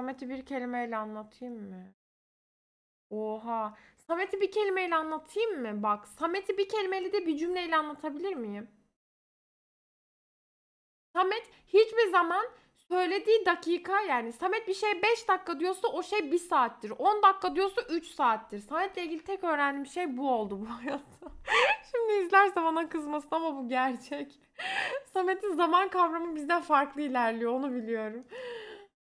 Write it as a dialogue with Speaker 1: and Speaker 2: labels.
Speaker 1: Samet'i bir kelimeyle anlatayım mı? Oha. Samet'i bir kelimeyle anlatayım mı? Bak Samet'i bir kelimeyle de bir cümleyle anlatabilir miyim? Samet hiçbir zaman söylediği dakika
Speaker 2: yani Samet bir şey 5 dakika diyorsa o şey 1 saattir. 10 dakika diyorsa 3 saattir. Samet'le ilgili tek öğrendiğim şey bu oldu bu hayatta. Şimdi izlerse bana kızmasın ama bu gerçek. Samet'in zaman kavramı bizden farklı ilerliyor onu biliyorum.